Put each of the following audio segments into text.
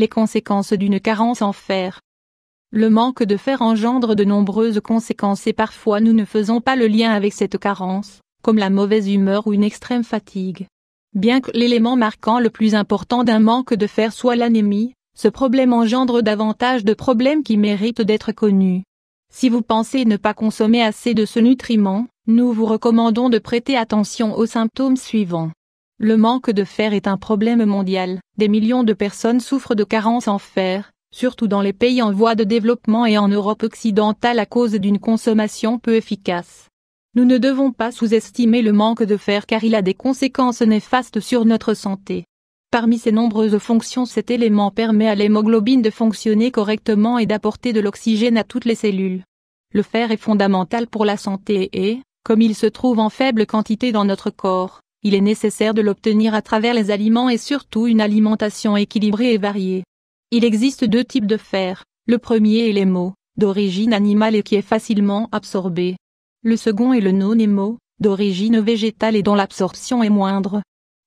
les conséquences d'une carence en fer. Le manque de fer engendre de nombreuses conséquences et parfois nous ne faisons pas le lien avec cette carence, comme la mauvaise humeur ou une extrême fatigue. Bien que l'élément marquant le plus important d'un manque de fer soit l'anémie, ce problème engendre davantage de problèmes qui méritent d'être connus. Si vous pensez ne pas consommer assez de ce nutriment, nous vous recommandons de prêter attention aux symptômes suivants. Le manque de fer est un problème mondial. Des millions de personnes souffrent de carence en fer, surtout dans les pays en voie de développement et en Europe occidentale à cause d'une consommation peu efficace. Nous ne devons pas sous-estimer le manque de fer car il a des conséquences néfastes sur notre santé. Parmi ses nombreuses fonctions cet élément permet à l'hémoglobine de fonctionner correctement et d'apporter de l'oxygène à toutes les cellules. Le fer est fondamental pour la santé et, comme il se trouve en faible quantité dans notre corps, il est nécessaire de l'obtenir à travers les aliments et surtout une alimentation équilibrée et variée. Il existe deux types de fer, le premier est l'hémo, d'origine animale et qui est facilement absorbé. Le second est le non-hémo, d'origine végétale et dont l'absorption est moindre.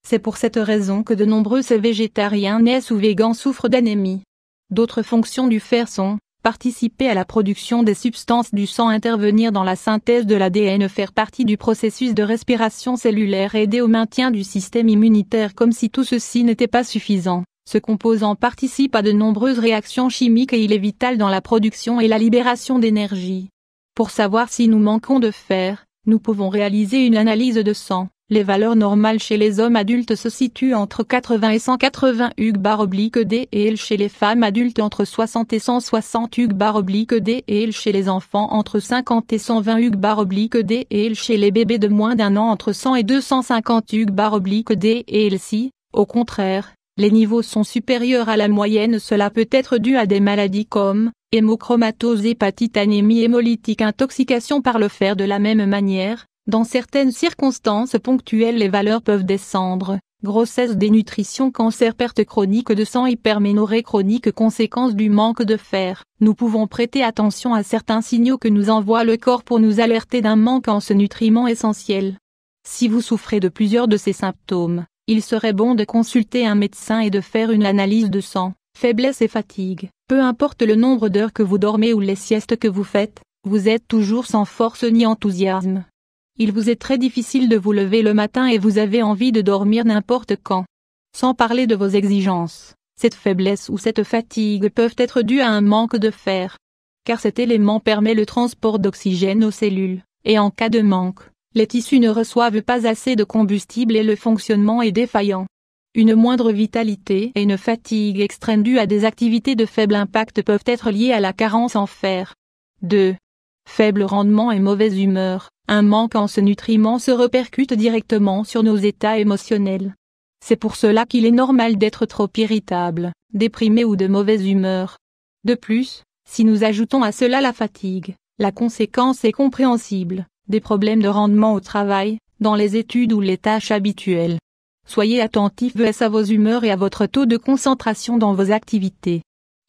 C'est pour cette raison que de nombreux végétariens naissent ou végans souffrent d'anémie. D'autres fonctions du fer sont, participer à la production des substances du sang, intervenir dans la synthèse de l'ADN, faire partie du processus de respiration cellulaire, aider au maintien du système immunitaire comme si tout ceci n'était pas suffisant. Ce composant participe à de nombreuses réactions chimiques et il est vital dans la production et la libération d'énergie. Pour savoir si nous manquons de fer, nous pouvons réaliser une analyse de sang. Les valeurs normales chez les hommes adultes se situent entre 80 et 180 UG bar D et chez les femmes adultes entre 60 et 160 UG bar oblique D et chez les enfants entre 50 et 120 UG bar D et chez les bébés de moins d'un an entre 100 et 250 UG bar oblique D et L si, au contraire, les niveaux sont supérieurs à la moyenne cela peut être dû à des maladies comme hémochromatose hépatite anémie hémolytique intoxication par le fer de la même manière, dans certaines circonstances ponctuelles, les valeurs peuvent descendre. Grossesse, dénutrition, cancer, perte chronique de sang, hyperménorrhée chronique, conséquence du manque de fer. Nous pouvons prêter attention à certains signaux que nous envoie le corps pour nous alerter d'un manque en ce nutriment essentiel. Si vous souffrez de plusieurs de ces symptômes, il serait bon de consulter un médecin et de faire une analyse de sang. Faiblesse et fatigue. Peu importe le nombre d'heures que vous dormez ou les siestes que vous faites, vous êtes toujours sans force ni enthousiasme. Il vous est très difficile de vous lever le matin et vous avez envie de dormir n'importe quand. Sans parler de vos exigences, cette faiblesse ou cette fatigue peuvent être dues à un manque de fer. Car cet élément permet le transport d'oxygène aux cellules, et en cas de manque, les tissus ne reçoivent pas assez de combustible et le fonctionnement est défaillant. Une moindre vitalité et une fatigue extrême due à des activités de faible impact peuvent être liées à la carence en fer. 2. Faible rendement et mauvaise humeur, un manque en ce nutriment se répercute directement sur nos états émotionnels. C'est pour cela qu'il est normal d'être trop irritable, déprimé ou de mauvaise humeur. De plus, si nous ajoutons à cela la fatigue, la conséquence est compréhensible, des problèmes de rendement au travail, dans les études ou les tâches habituelles. Soyez attentifs à vos humeurs et à votre taux de concentration dans vos activités.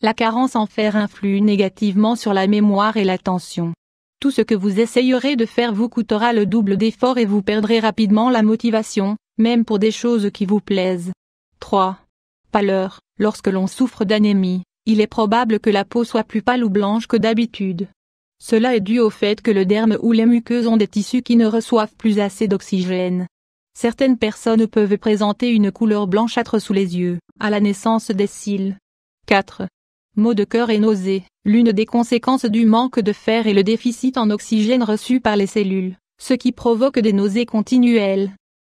La carence en fer influe négativement sur la mémoire et l'attention. Tout ce que vous essayerez de faire vous coûtera le double d'effort et vous perdrez rapidement la motivation, même pour des choses qui vous plaisent. 3. Pâleur. Lorsque l'on souffre d'anémie, il est probable que la peau soit plus pâle ou blanche que d'habitude. Cela est dû au fait que le derme ou les muqueuses ont des tissus qui ne reçoivent plus assez d'oxygène. Certaines personnes peuvent présenter une couleur blanchâtre sous les yeux, à la naissance des cils. 4 maux de cœur et nausées. L'une des conséquences du manque de fer est le déficit en oxygène reçu par les cellules, ce qui provoque des nausées continuelles.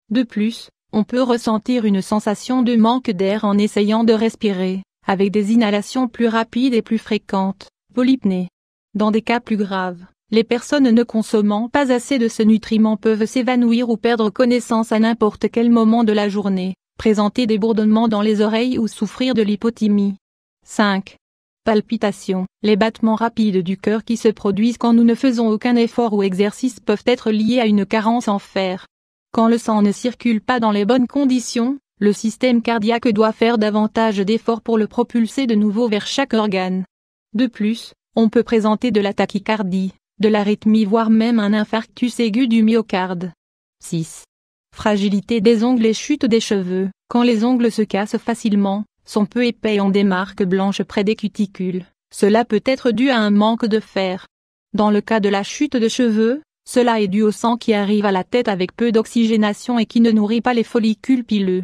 De plus, on peut ressentir une sensation de manque d'air en essayant de respirer, avec des inhalations plus rapides et plus fréquentes, polypnée. Dans des cas plus graves, les personnes ne consommant pas assez de ce nutriment peuvent s'évanouir ou perdre connaissance à n'importe quel moment de la journée, présenter des bourdonnements dans les oreilles ou souffrir de l'hypotémie. 5 palpitations. Les battements rapides du cœur qui se produisent quand nous ne faisons aucun effort ou exercice peuvent être liés à une carence en fer. Quand le sang ne circule pas dans les bonnes conditions, le système cardiaque doit faire davantage d'efforts pour le propulser de nouveau vers chaque organe. De plus, on peut présenter de la tachycardie, de l'arythmie voire même un infarctus aigu du myocarde. 6. Fragilité des ongles et chute des cheveux. Quand les ongles se cassent facilement, sont peu épais et ont des marques blanches près des cuticules. Cela peut être dû à un manque de fer. Dans le cas de la chute de cheveux, cela est dû au sang qui arrive à la tête avec peu d'oxygénation et qui ne nourrit pas les follicules pileux.